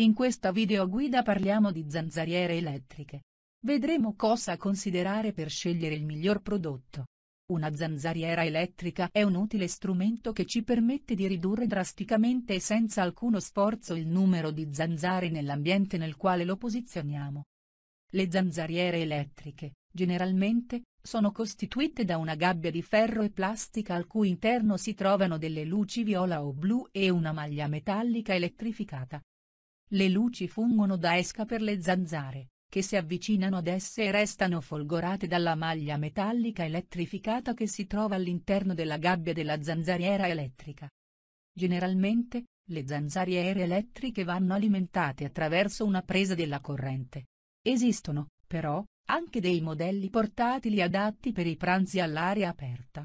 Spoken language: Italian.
In questa videoguida parliamo di zanzariere elettriche. Vedremo cosa considerare per scegliere il miglior prodotto. Una zanzariera elettrica è un utile strumento che ci permette di ridurre drasticamente e senza alcuno sforzo il numero di zanzare nell'ambiente nel quale lo posizioniamo. Le zanzariere elettriche, generalmente, sono costituite da una gabbia di ferro e plastica al cui interno si trovano delle luci viola o blu e una maglia metallica elettrificata. Le luci fungono da esca per le zanzare, che si avvicinano ad esse e restano folgorate dalla maglia metallica elettrificata che si trova all'interno della gabbia della zanzariera elettrica. Generalmente, le zanzariere elettriche vanno alimentate attraverso una presa della corrente. Esistono, però, anche dei modelli portatili adatti per i pranzi all'aria aperta.